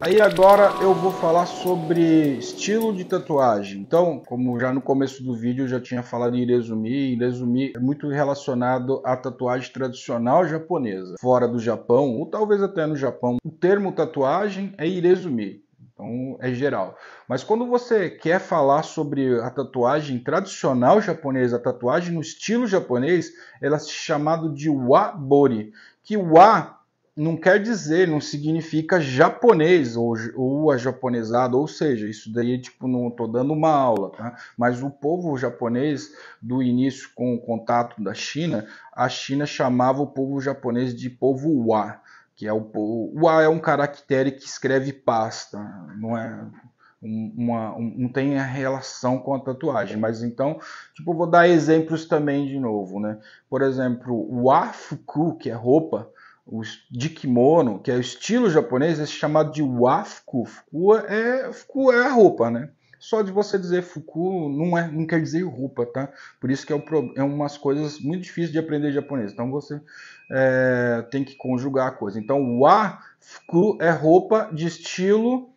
Aí agora eu vou falar sobre estilo de tatuagem. Então, como já no começo do vídeo eu já tinha falado em Irezumi, Irezumi é muito relacionado à tatuagem tradicional japonesa. Fora do Japão, ou talvez até no Japão, o termo tatuagem é irezumi. Então é geral. Mas quando você quer falar sobre a tatuagem tradicional japonesa, a tatuagem no estilo japonês, ela é chamada de wabori. Que wa não quer dizer, não significa japonês ou, ou japonesada, ou seja, isso daí, tipo, não estou dando uma aula, tá? Mas o povo japonês, do início com o contato da China, a China chamava o povo japonês de povo Wa, que é o povo... Wa é um caractere que escreve pasta, tá? não é... Uma, um, não tem a relação com a tatuagem, mas então, tipo, vou dar exemplos também de novo, né? Por exemplo, o afuku, que é roupa, de kimono, que é o estilo japonês, é chamado de wafuku. Fukua é, fukua é a roupa, né? Só de você dizer fuku não, é, não quer dizer roupa, tá? Por isso que é, um, é umas coisas muito difíceis de aprender japonês. Então você é, tem que conjugar a coisa. Então wa fuku é roupa de estilo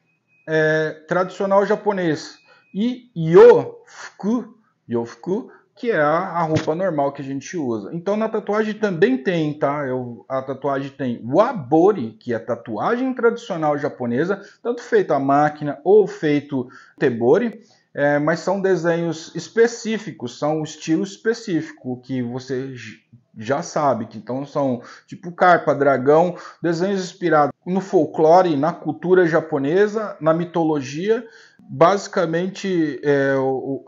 é, tradicional japonês. E yofuku que é a, roupa normal que a gente usa. Então na tatuagem também tem, tá? Eu, a tatuagem tem o abori, que é tatuagem tradicional japonesa, tanto feito à máquina ou feito tebori, é, mas são desenhos específicos, são um estilo específico que você já sabe que então são tipo carpa, dragão, desenhos inspirados no folclore, na cultura japonesa, na mitologia. Basicamente, é,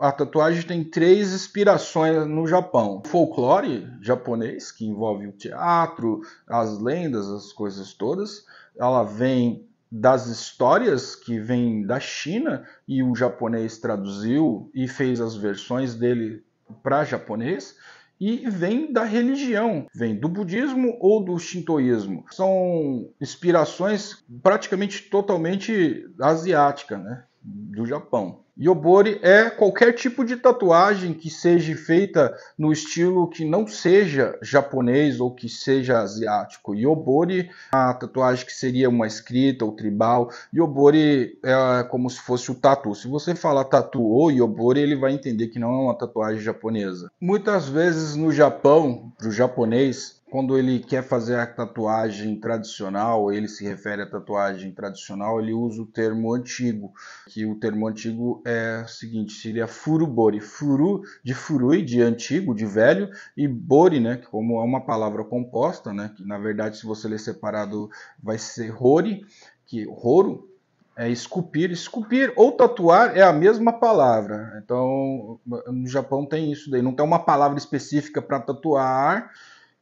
a tatuagem tem três inspirações no Japão: o folclore japonês, que envolve o teatro, as lendas, as coisas todas. Ela vem das histórias que vêm da China e o japonês traduziu e fez as versões dele para japonês e vem da religião, vem do budismo ou do shintoísmo. São inspirações praticamente totalmente asiáticas, né? do Japão. Yobori é qualquer tipo de tatuagem que seja feita no estilo que não seja japonês ou que seja asiático. Yobori, a tatuagem que seria uma escrita ou tribal. Yobori é como se fosse o tatu. Se você falar tatu ou Yobori, ele vai entender que não é uma tatuagem japonesa. Muitas vezes no Japão, para o japonês, quando ele quer fazer a tatuagem tradicional, ele se refere à tatuagem tradicional, ele usa o termo antigo, que o termo antigo é o seguinte, seria furubori, furu de furui, de antigo, de velho, e bori, né, como é uma palavra composta, né, que na verdade se você ler separado vai ser hori, que roro, é esculpir, esculpir ou tatuar é a mesma palavra. Então, no Japão tem isso daí, não tem uma palavra específica para tatuar,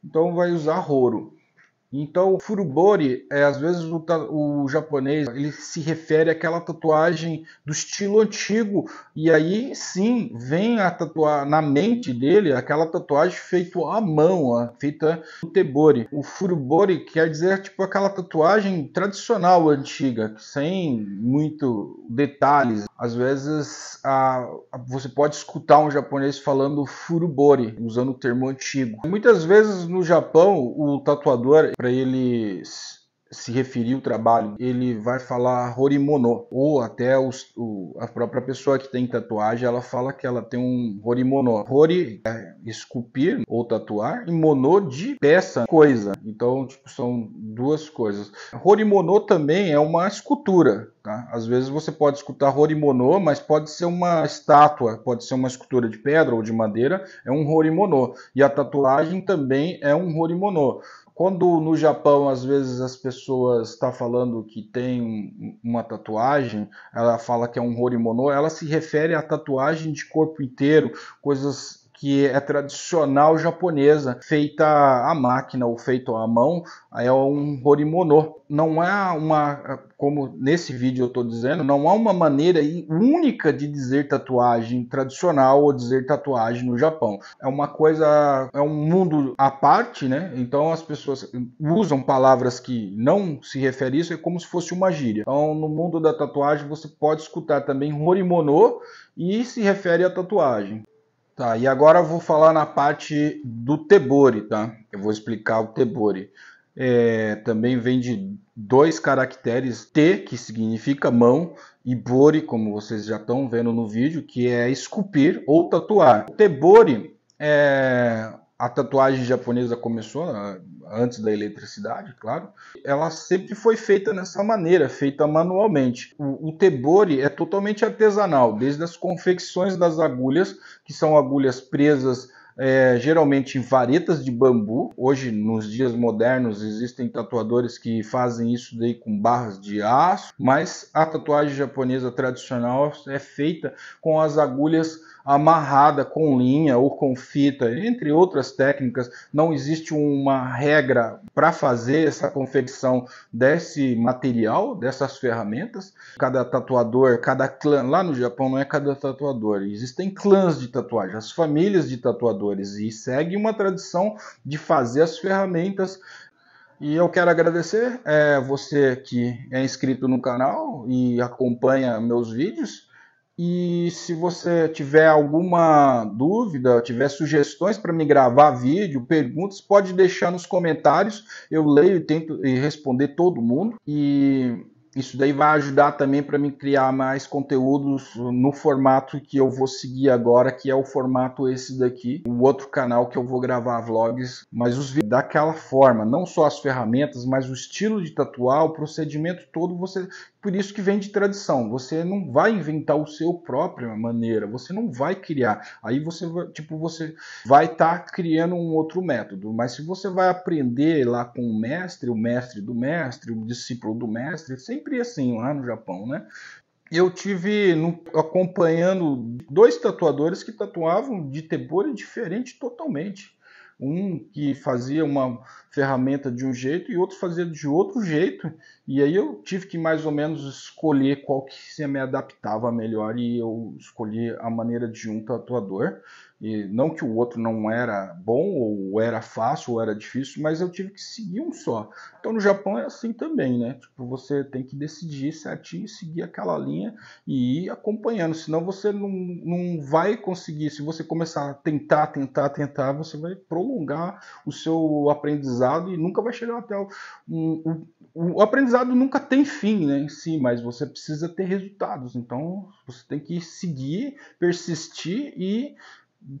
então vai usar Roro. Então, furubori, é, às vezes o, o, japonês ele se refere àquela tatuagem do estilo antigo, e aí sim vem a tatuar na mente dele aquela tatuagem feita à mão, feita no tebori. O furubori quer dizer tipo aquela tatuagem tradicional antiga, sem muito detalhes. Às vezes a, a, você pode escutar um japonês falando furubori, usando o termo antigo. Muitas vezes no Japão o tatuador para ele se referir ao trabalho, ele vai falar horimono, ou até os, o, a própria pessoa que tem tatuagem, ela fala que ela tem um horimono. Hori é esculpir ou tatuar, e mono de peça, coisa. Então, tipo, são duas coisas. Horimono também é uma escultura, Tá? Às vezes você pode escutar horimono, mas pode ser uma estátua, pode ser uma escultura de pedra ou de madeira, é um horimono. E a tatuagem também é um horimono. Quando no Japão, às vezes, as pessoas estão tá falando que tem uma tatuagem, ela fala que é um horimono, ela se refere à tatuagem de corpo inteiro, coisas que é tradicional japonesa, feita à máquina ou feito à mão, é um horimono. Não há uma, como nesse vídeo eu estou dizendo, não há uma maneira única de dizer tatuagem tradicional ou dizer tatuagem no Japão. É uma coisa, é um mundo à parte, né? Então as pessoas usam palavras que não se referem a isso, é como se fosse uma gíria. Então no mundo da tatuagem você pode escutar também horimono e se refere à tatuagem. Tá, e agora eu vou falar na parte do tebori, tá? Eu vou explicar o tebori. É, também vem de dois caracteres T, que significa mão, e bori, como vocês já estão vendo no vídeo, que é esculpir ou tatuar. O tebori é a tatuagem japonesa começou né, antes da eletricidade, claro, ela sempre foi feita nessa maneira, feita manualmente. O, o é totalmente artesanal, desde as confecções das agulhas, que são agulhas presas é, geralmente em varetas de bambu. Hoje, nos dias modernos, existem tatuadores que fazem isso daí com barras de aço, mas a tatuagem japonesa tradicional é feita com as agulhas amarrada com linha ou com fita, entre outras técnicas. Não existe uma regra para fazer essa confecção desse material, dessas ferramentas. Cada tatuador, cada clã, lá no Japão não é cada tatuador, existem clãs de tatuagem, as famílias de tatuadores computadores e segue uma tradição de fazer as ferramentas. E eu quero agradecer é, você que é inscrito no canal e acompanha meus vídeos. E se você tiver alguma dúvida, tiver sugestões para me gravar vídeo, perguntas, pode deixar nos comentários. Eu leio e tento responder todo mundo. E isso daí vai ajudar também para me criar mais conteúdos no formato que eu vou seguir agora, que é o formato esse daqui, o outro canal que eu vou gravar vlogs, mas os vídeos daquela forma, não só as ferramentas, mas o estilo de tatuar, o procedimento todo, você por isso que vem de tradição. Você não vai inventar o seu própria maneira, você não vai criar. Aí você vai, tipo, você vai estar tá criando um outro método, mas se você vai aprender lá com o mestre, o mestre do mestre, o discípulo do mestre, sempre assim lá no Japão, né? eu tive no, acompanhando dois tatuadores que tatuavam de tebori diferente totalmente um que fazia uma ferramenta de um jeito e outro fazia de outro jeito. E aí eu tive que mais ou menos escolher qual que se me adaptava melhor e eu escolhi a maneira de um tatuador. E não que o outro não era bom, ou era fácil, ou era difícil, mas eu tive que seguir um só. Então no Japão é assim também, né? Tipo, você tem que decidir certinho, seguir aquela linha e ir acompanhando. Senão você não, não vai conseguir. Se você começar a tentar, tentar, tentar, você vai prolongar o seu aprendizado e nunca vai chegar até o. Um, o, o aprendizado nunca tem fim, né? Em si, mas você precisa ter resultados. Então você tem que seguir, persistir e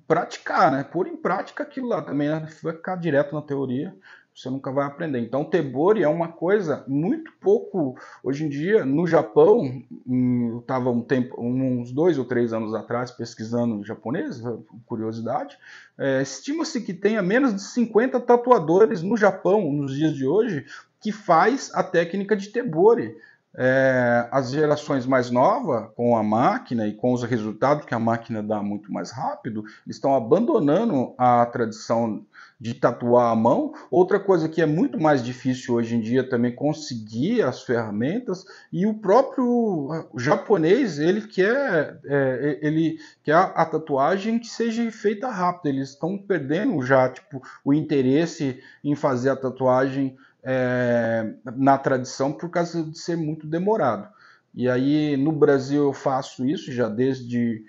praticar, né? Pôr em prática aquilo lá também, né? vai ficar direto na teoria, você nunca vai aprender. Então, tebori é uma coisa muito pouco hoje em dia no Japão. Hum, eu estava um tempo, uns dois ou três anos atrás pesquisando japonês, eh, curiosidade. É, Estima-se que tenha menos de 50 tatuadores no Japão nos dias de hoje que faz a técnica de tebori é, as gerações mais novas, com a máquina e com os resultados que a máquina dá muito mais rápido, estão abandonando a tradição de tatuar à mão. Outra coisa que é muito mais difícil hoje em dia também conseguir as ferramentas e o próprio ah, japonês ele quer é, é ele quer a tatuagem que seja feita rápido. Eles estão perdendo já tipo o interesse em fazer a tatuagem é, na tradição por causa de ser muito demorado. E aí no Brasil eu faço isso já desde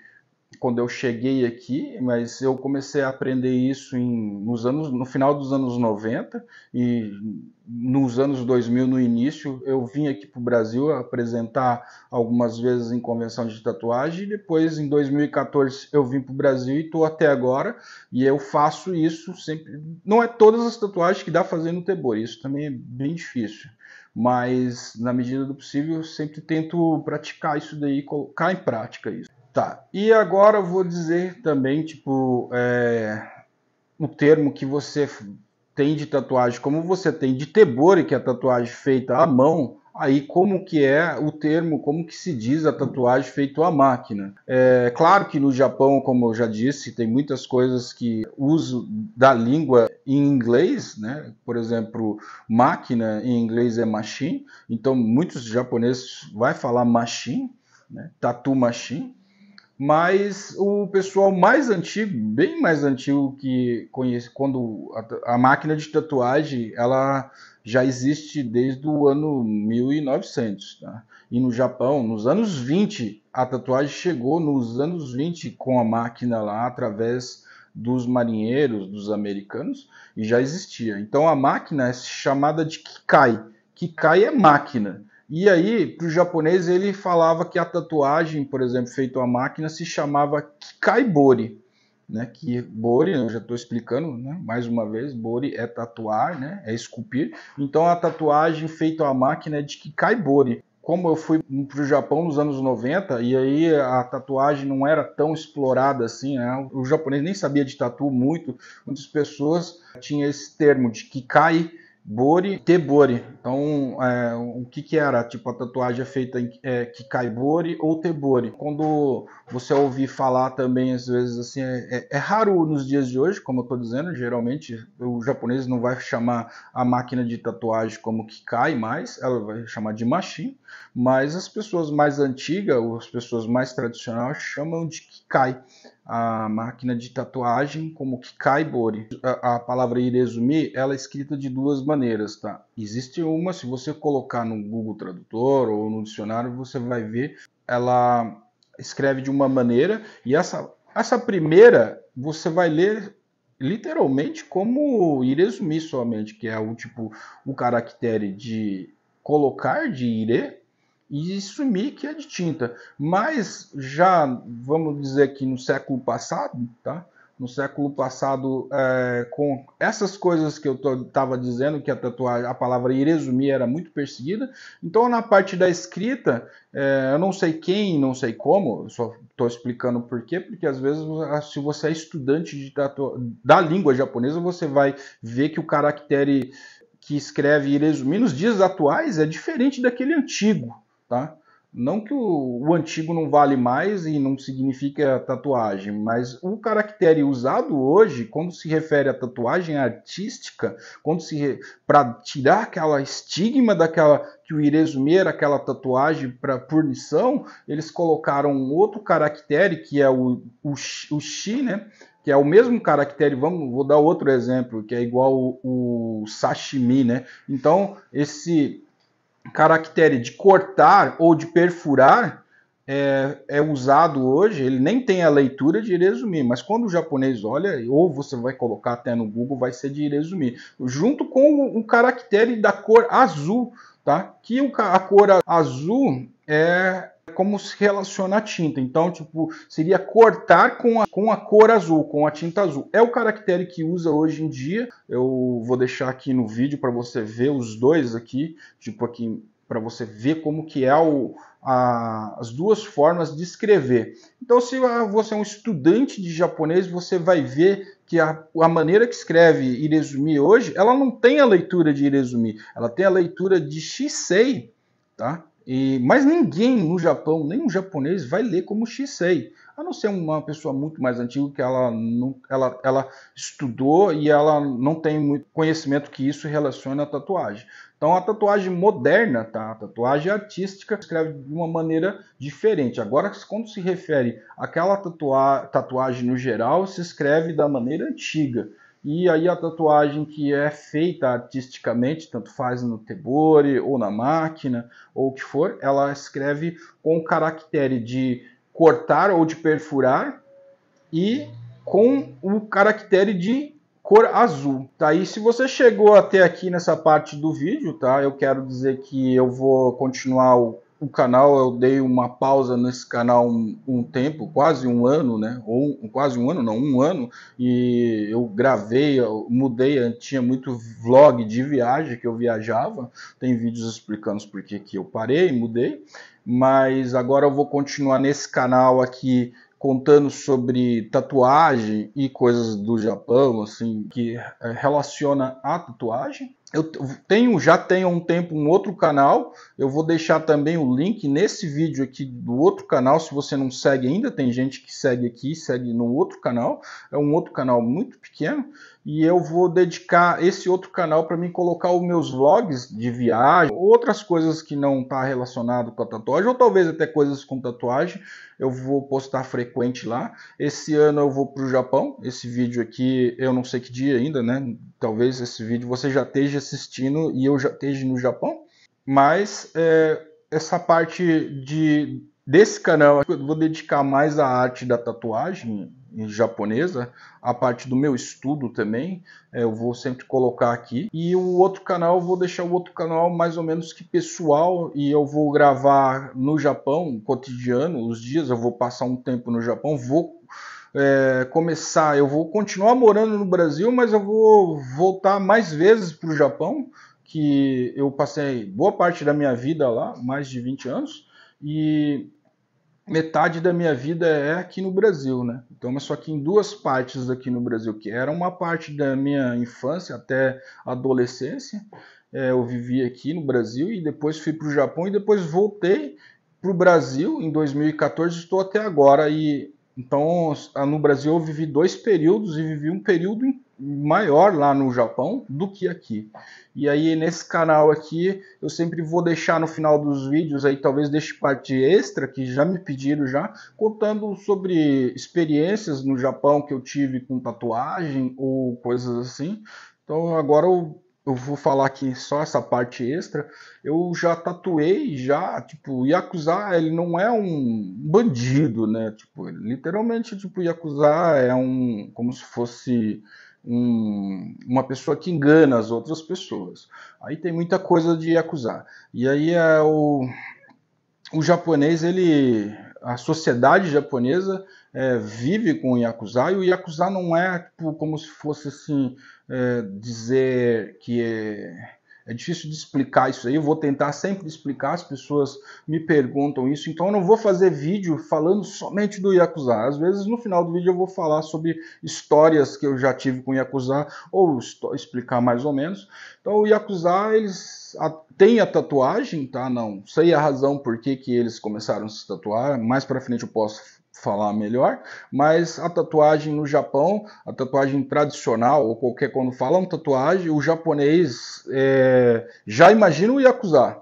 quando eu cheguei aqui, mas eu comecei a aprender isso em, nos anos, no final dos anos 90 e nos anos 2000, no início, eu vim aqui para o Brasil apresentar algumas vezes em convenção de tatuagem. depois, em 2014, eu vim para o Brasil e estou até agora. E eu faço isso sempre. Não é todas as tatuagens que dá fazer no Tebor, isso também é bem difícil mas na medida do possível sempre tento praticar isso daí, colocar em prática isso. Tá. E agora eu vou dizer também, tipo, é, o termo que você tem de tatuagem, como você tem de tebore, que é a tatuagem feita à mão, aí como que é o termo, como que se diz a tatuagem feita à máquina. É claro que no Japão, como eu já disse, tem muitas coisas que uso da língua em inglês, né? Por exemplo, máquina em inglês é machine, então muitos japoneses vai falar machine, né? Tatu machine mas o pessoal mais antigo, bem mais antigo que conhece, quando a, a, máquina de tatuagem ela já existe desde o ano 1900, tá? E no Japão, nos anos 20, a tatuagem chegou nos anos 20 com a máquina lá através dos marinheiros, dos americanos, e já existia. Então a máquina é chamada de Kikai. Kikai é máquina. E aí, para o japonês, ele falava que a tatuagem, por exemplo, feita à máquina, se chamava kikaibori. Né? Que bori, eu já estou explicando, né? mais uma vez, bori é tatuar, né? é esculpir. Então, a tatuagem feita à máquina é de kikaibori como eu fui para o Japão nos anos 90 e aí a tatuagem não era tão explorada assim, né? o japonês nem sabia de tatu muito, muitas pessoas tinham esse termo de kikai, Bori Tebori. Então, é, o que, que era? Tipo, a tatuagem é feita em é, Kikaibori ou Tebori. Quando você ouvir falar também, às vezes, assim, é, é, é raro nos dias de hoje, como eu estou dizendo, geralmente o japonês não vai chamar a máquina de tatuagem como Kikai mais, ela vai chamar de Mashi, mas as pessoas mais antigas, as pessoas mais tradicionais, chamam de Kikai a máquina de tatuagem como Kikaibori. A, a palavra Irezumi, ela é escrita de duas maneiras, tá? Existe uma, se você colocar no Google Tradutor ou no dicionário, você vai ver, ela escreve de uma maneira e essa, essa primeira você vai ler literalmente como Irezumi somente, que é o tipo, o caractere de colocar de Ire e sumir que é de tinta. Mas já, vamos dizer que no século passado, tá? No século passado, é, com essas coisas que eu estava dizendo, que a tatuagem, a palavra iresumir era muito perseguida. Então, na parte da escrita, é, eu não sei quem, não sei como, só estou explicando por quê, porque às vezes, ah, se você é estudante de tatu... da língua japonesa, você vai ver que o caractere que escreve iresumir nos dias atuais é diferente daquele antigo tá? Não que o, o, antigo não vale mais e não significa tatuagem, mas o caractere usado hoje, quando se refere à tatuagem artística, quando se para tirar aquela estigma daquela que o Irezumi era aquela tatuagem para punição, eles colocaram um outro caractere que é o, o, o né? que é o mesmo caractere, vamos, vou dar outro exemplo, que é igual o, o sashimi, né? Então, esse caractere de cortar ou de perfurar é, é, usado hoje, ele nem tem a leitura de resumir, mas quando o japonês olha, ou você vai colocar até no Google, vai ser de resumir, junto com o, o caractere da cor azul, tá? Que o, a cor azul é como se relaciona a tinta. Então, tipo, seria cortar com a, com a cor azul, com a tinta azul. É o caractere que usa hoje em dia. Eu vou deixar aqui no vídeo para você ver os dois aqui, tipo aqui para você ver como que é o, a, as duas formas de escrever. Então, se você é um estudante de japonês, você vai ver que a, a maneira que escreve Irezumi hoje, ela não tem a leitura de Irezumi, ela tem a leitura de Shisei, tá? E, mas ninguém no Japão, nenhum japonês, vai ler como Shisei, a não ser uma pessoa muito mais antiga que ela, não, ela, ela estudou e ela não tem muito conhecimento que isso relaciona à tatuagem. Então a tatuagem moderna, tá? a tatuagem artística, escreve de uma maneira diferente. Agora, quando se refere àquela tatua tatuagem no geral, se escreve da maneira antiga. E aí a tatuagem que é feita artisticamente, tanto faz no tebore ou na máquina ou o que for, ela escreve com o caractere de cortar ou de perfurar e com o caractere de cor azul, tá? aí se você chegou até aqui nessa parte do vídeo, tá? Eu quero dizer que eu vou continuar o o canal, eu dei uma pausa nesse canal um, um tempo, quase um ano, né? Ou quase um ano, não, um ano, e eu gravei, eu mudei, eu tinha muito vlog de viagem que eu viajava, tem vídeos explicando por que eu parei, mudei, mas agora eu vou continuar nesse canal aqui contando sobre tatuagem e coisas do Japão, assim, que eh, relaciona a tatuagem eu tenho, já tenho um tempo um outro canal, eu vou deixar também o link nesse vídeo aqui do outro canal, se você não segue ainda, tem gente que segue aqui, segue no outro canal, é um outro canal muito pequeno, e eu vou dedicar esse outro canal para mim colocar os meus vlogs de viagem, outras coisas que não está relacionado com a tatuagem, ou talvez até coisas com tatuagem, eu vou postar frequente lá. Esse ano eu vou para o Japão. Esse vídeo aqui, eu não sei que dia ainda, né? Talvez esse vídeo você já esteja assistindo e eu já esteja no Japão. Mas é, essa parte de, desse canal, eu vou dedicar mais à arte da tatuagem, japonesa, né? a parte do meu estudo também, é, eu vou sempre colocar aqui. E o outro canal, eu vou deixar o outro canal mais ou menos que pessoal, e eu vou gravar no Japão, cotidiano, os dias, eu vou passar um tempo no Japão, vou é, começar, eu vou continuar morando no Brasil, mas eu vou voltar mais vezes para o Japão, que eu passei boa parte da minha vida lá, mais de 20 anos, e metade da minha vida é aqui no Brasil, né? Então, mas só que em duas partes aqui no Brasil, que era uma parte da minha infância até adolescência, é, eu vivi aqui no Brasil e depois fui para o Japão e depois voltei para o Brasil em 2014, estou até agora e então no Brasil eu vivi dois períodos e vivi um período maior lá no Japão do que aqui. E aí nesse canal aqui eu sempre vou deixar no final dos vídeos aí talvez deixe parte extra que já me pediram já contando sobre experiências no Japão que eu tive com tatuagem ou coisas assim. Então agora eu eu vou falar aqui só essa parte extra. Eu já tatuei, já, tipo, Yakuza, ele não é um bandido, né? Tipo, literalmente, tipo, Yakuza é um, como se fosse um, uma pessoa que engana as outras pessoas. Aí tem muita coisa de acusar. E aí é o, o japonês, ele, a sociedade japonesa é, vive com o Yakuza e o Yakuza não é tipo, como se fosse assim, é, dizer que é é difícil de explicar isso aí, eu vou tentar sempre explicar, as pessoas me perguntam isso, então eu não vou fazer vídeo falando somente do Yakuza. Às vezes no final do vídeo eu vou falar sobre histórias que eu já tive com Yakuza, ou explicar mais ou menos. Então o Yakuza, eles têm a tatuagem, tá? Não sei a razão por que, que eles começaram a se tatuar, mais para frente eu posso falar melhor, mas a tatuagem no Japão, a tatuagem tradicional, ou qualquer quando falam é tatuagem, o japonês é, já imagina o Yakuza.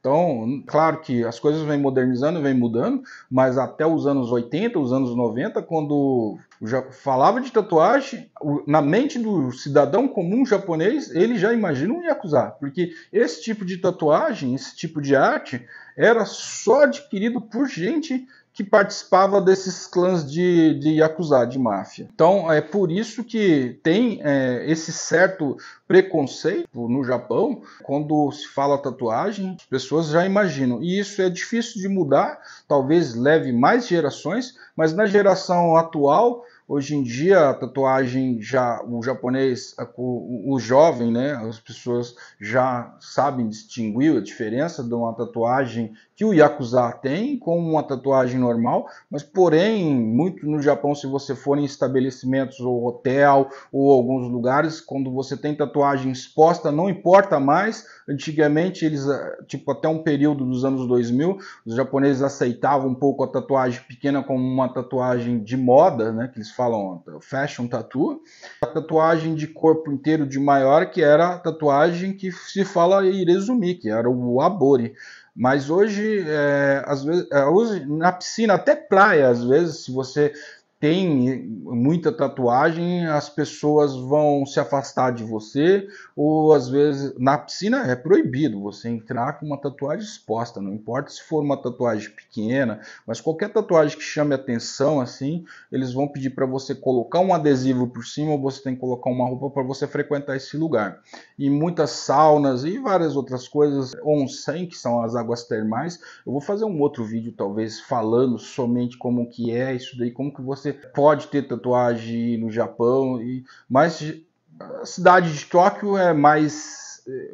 Então, claro que as coisas vêm modernizando, vêm mudando, mas até os anos 80, os anos 90, quando já falava de tatuagem, na mente do cidadão comum japonês, ele já imagina um Yakuza, porque esse tipo de tatuagem, esse tipo de arte, era só adquirido por gente que participava desses clãs de, de Yakuza, de máfia. Então é por isso que tem é, esse certo preconceito no Japão, quando se fala tatuagem, as pessoas já imaginam. E isso é difícil de mudar, talvez leve mais gerações, mas na geração atual Hoje em dia, a tatuagem já, o japonês, o jovem, né, as pessoas já sabem distinguir a diferença de uma tatuagem que o Yakuza tem, como uma tatuagem normal, mas porém, muito no Japão, se você for em estabelecimentos ou hotel ou alguns lugares, quando você tem tatuagem exposta, não importa mais. Antigamente, eles, eh, tipo, até um período dos anos 2000, os japoneses aceitavam um pouco a tatuagem pequena como uma tatuagem de moda, né, que eles falam fashion tattoo. A tatuagem de corpo inteiro de maior, que era a tatuagem que se fala Irezumi, que era o abori. Mas hoje, é, às vezes, é, na piscina, até praia, às vezes, se você tem muita tatuagem, as pessoas vão se afastar de você, ou às vezes na piscina é proibido você entrar com uma tatuagem exposta, não importa se for uma tatuagem pequena, mas qualquer tatuagem que chame atenção assim, eles vão pedir para você colocar um adesivo por cima, ou você tem que colocar uma roupa para você frequentar esse lugar. E muitas saunas e várias outras coisas, onsen, que são as águas termais. Eu vou fazer um outro vídeo talvez falando somente como que é isso daí, como que você você pode ter tatuagem no Japão, e, mas a cidade de Tóquio é mais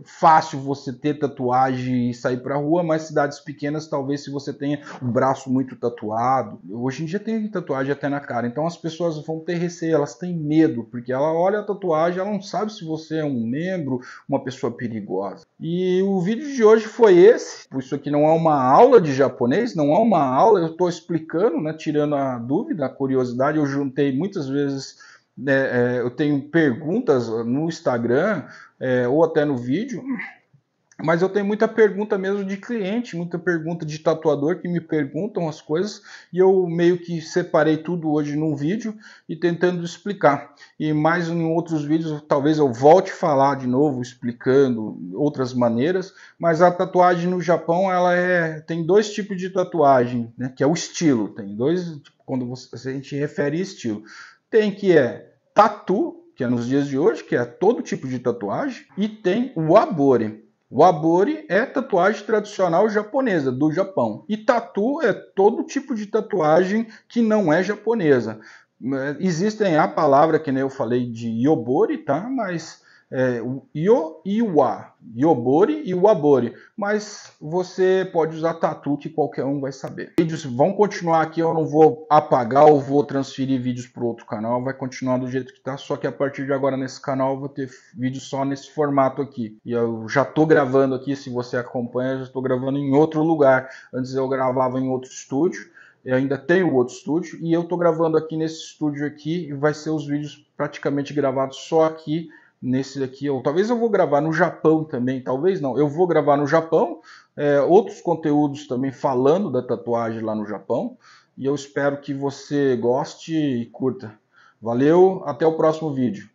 fácil você ter tatuagem e sair para rua, mas cidades pequenas, talvez se você tenha o braço muito tatuado. Hoje em dia tem tatuagem até na cara, então as pessoas vão ter receio, elas têm medo, porque ela olha a tatuagem, ela não sabe se você é um membro, uma pessoa perigosa. E o vídeo de hoje foi esse. Isso aqui não é uma aula de japonês, não é uma aula, eu estou explicando, né, tirando a dúvida, a curiosidade. Eu juntei muitas vezes né, é, eu tenho perguntas no Instagram é, ou até no vídeo, mas eu tenho muita pergunta mesmo de cliente, muita pergunta de tatuador que me perguntam as coisas e eu meio que separei tudo hoje num vídeo e tentando explicar. E mais em outros vídeos, talvez eu volte a falar de novo, explicando outras maneiras, mas a tatuagem no Japão, ela é tem dois tipos de tatuagem, né, que é o estilo, tem dois, tipo, quando você, a gente refere estilo. Tem que é tatu, que é nos dias de hoje, que é todo tipo de tatuagem, e tem o abore. O abore é tatuagem tradicional japonesa, do Japão. E tatu é todo tipo de tatuagem que não é japonesa. Existem a palavra, que nem eu falei, de yobori, tá? Mas é, o Io e o A, Yobori e o Abori, mas você pode usar tatu que qualquer um vai saber. Vídeos vão continuar aqui, eu não vou apagar ou vou transferir vídeos para outro canal, vai continuar do jeito que tá, só que a partir de agora nesse canal eu vou ter vídeo só nesse formato aqui. E eu já tô gravando aqui, se você acompanha, já estou gravando em outro lugar. Antes eu gravava em outro estúdio, eu ainda tenho outro estúdio e eu tô gravando aqui nesse estúdio aqui e vai ser os vídeos praticamente gravados só aqui nesse daqui, ou talvez eu vou gravar no Japão também, talvez não, eu vou gravar no Japão, é, outros conteúdos também falando da tatuagem lá no Japão, e eu espero que você goste e curta. Valeu, até o próximo vídeo.